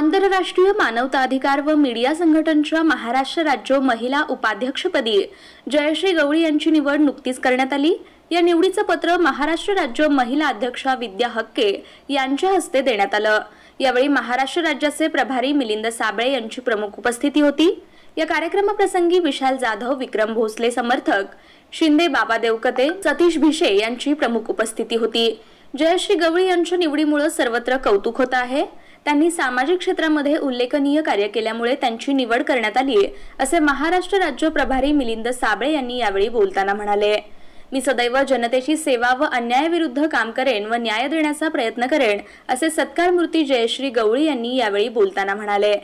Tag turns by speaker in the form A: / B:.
A: आंतरराष्ट्रीय मानवताधिकार व मीडिया संघटनच्या महाराष्ट्र राज्य महिला उपाध्यक्षपदी जयश्री गवळी यांची निवड नुकतीच करण्यात आली या निवडीचं पत्र महाराष्ट्र राज्य महिला अध्यक्षा विद्या हक्के यांच्या हस्ते देण्यात आलं यावेळी महाराष्ट्र राज्याचे प्रभारी मिलिंद साबळे यांची प्रमुख उपस्थिती होती या कार्यक्रमाप्रसंगी विशाल जाधव विक्रम भोसले समर्थक शिंदे बाबा देवकते सतीश भिशे यांची प्रमुख उपस्थिती होती जयश्री गवळी यांच्या निवडीमुळे सर्वत्र कौतुक होत आहे त्यांनी सामाजिक क्षेत्रामध्ये उल्लेखनीय कार्य केल्यामुळे त्यांची निवड करण्यात आली असे महाराष्ट्र राज्य प्रभारी मिलिंद साबळे यांनी यावेळी बोलताना म्हणाले मी सदैव जनतेची सेवा व अन्यायाविरुद्ध काम करेन व न्याय देण्याचा प्रयत्न करेन असे सत्कारमूर्ती जयश्री गवळी यांनी यावेळी बोलताना म्हणाले